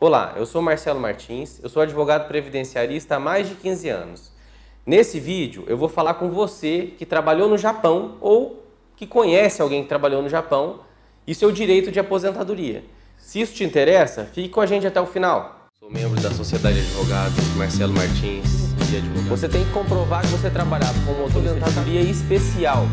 Olá, eu sou Marcelo Martins, eu sou advogado previdenciarista há mais de 15 anos. Nesse vídeo eu vou falar com você que trabalhou no Japão ou que conhece alguém que trabalhou no Japão e seu direito de aposentadoria. Se isso te interessa, fique com a gente até o final. Sou membro da Sociedade de Advogados Marcelo Martins e advogado. Você tem que comprovar que você trabalhava com uma aposentadoria especial.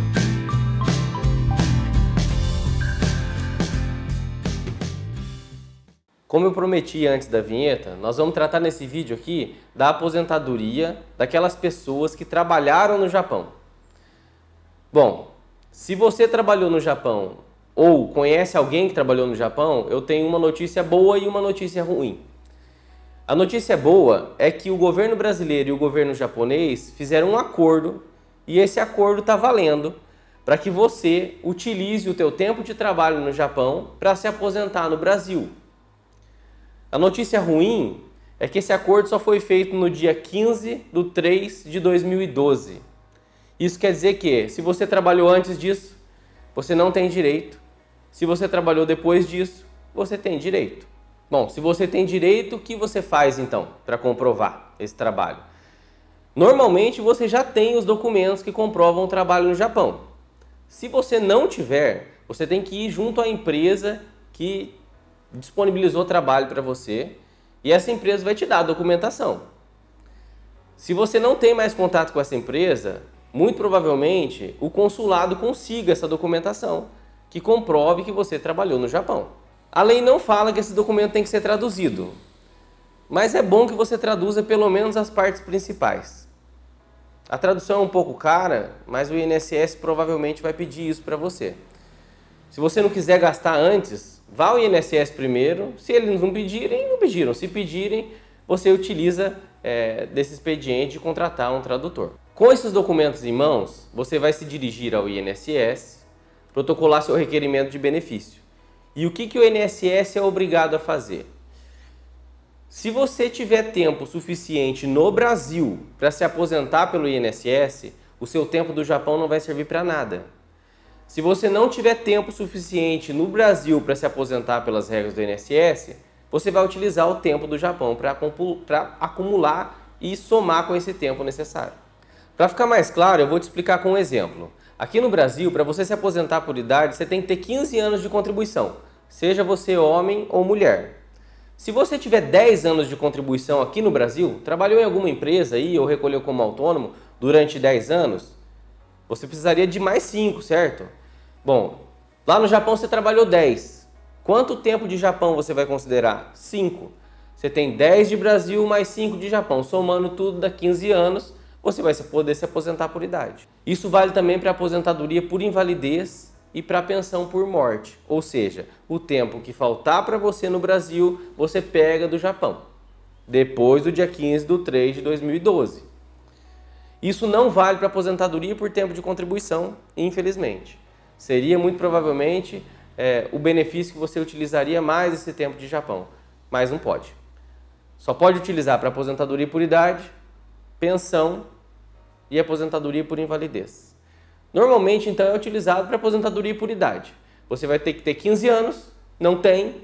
Como eu prometi antes da vinheta, nós vamos tratar nesse vídeo aqui da aposentadoria daquelas pessoas que trabalharam no Japão. Bom, se você trabalhou no Japão ou conhece alguém que trabalhou no Japão, eu tenho uma notícia boa e uma notícia ruim. A notícia boa é que o governo brasileiro e o governo japonês fizeram um acordo e esse acordo está valendo para que você utilize o teu tempo de trabalho no Japão para se aposentar no Brasil. A notícia ruim é que esse acordo só foi feito no dia 15 de 3 de 2012. Isso quer dizer que, se você trabalhou antes disso, você não tem direito. Se você trabalhou depois disso, você tem direito. Bom, se você tem direito, o que você faz então para comprovar esse trabalho? Normalmente você já tem os documentos que comprovam o trabalho no Japão. Se você não tiver, você tem que ir junto à empresa que disponibilizou trabalho para você e essa empresa vai te dar a documentação. Se você não tem mais contato com essa empresa, muito provavelmente o consulado consiga essa documentação que comprove que você trabalhou no Japão. A lei não fala que esse documento tem que ser traduzido, mas é bom que você traduza pelo menos as partes principais. A tradução é um pouco cara, mas o INSS provavelmente vai pedir isso para você. Se você não quiser gastar antes, vá ao INSS primeiro. Se eles não pedirem, não pediram. Se pedirem, você utiliza é, desse expediente de contratar um tradutor. Com esses documentos em mãos, você vai se dirigir ao INSS, protocolar seu requerimento de benefício. E o que, que o INSS é obrigado a fazer? Se você tiver tempo suficiente no Brasil para se aposentar pelo INSS, o seu tempo do Japão não vai servir para nada. Se você não tiver tempo suficiente no Brasil para se aposentar pelas regras do INSS, você vai utilizar o tempo do Japão para acumular e somar com esse tempo necessário. Para ficar mais claro, eu vou te explicar com um exemplo. Aqui no Brasil, para você se aposentar por idade, você tem que ter 15 anos de contribuição, seja você homem ou mulher. Se você tiver 10 anos de contribuição aqui no Brasil, trabalhou em alguma empresa aí ou recolheu como autônomo durante 10 anos, você precisaria de mais 5, certo? Bom, lá no Japão você trabalhou 10. Quanto tempo de Japão você vai considerar? 5. Você tem 10 de Brasil mais 5 de Japão. Somando tudo, dá 15 anos, você vai poder se aposentar por idade. Isso vale também para aposentadoria por invalidez e para pensão por morte. Ou seja, o tempo que faltar para você no Brasil, você pega do Japão. Depois do dia 15 de 3 de 2012. Isso não vale para aposentadoria por tempo de contribuição, infelizmente. Seria muito provavelmente é, o benefício que você utilizaria mais esse tempo de Japão, mas não pode. Só pode utilizar para aposentadoria por idade, pensão e aposentadoria por invalidez. Normalmente, então, é utilizado para aposentadoria por idade. Você vai ter que ter 15 anos, não tem,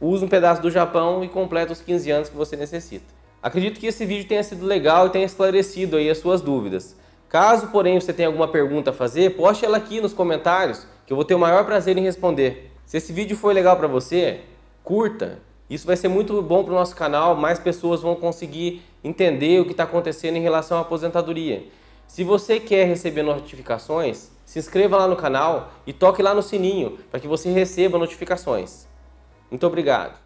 usa um pedaço do Japão e completa os 15 anos que você necessita. Acredito que esse vídeo tenha sido legal e tenha esclarecido aí as suas dúvidas. Caso, porém, você tenha alguma pergunta a fazer, poste ela aqui nos comentários, que eu vou ter o maior prazer em responder. Se esse vídeo foi legal para você, curta. Isso vai ser muito bom para o nosso canal, mais pessoas vão conseguir entender o que está acontecendo em relação à aposentadoria. Se você quer receber notificações, se inscreva lá no canal e toque lá no sininho para que você receba notificações. Muito obrigado!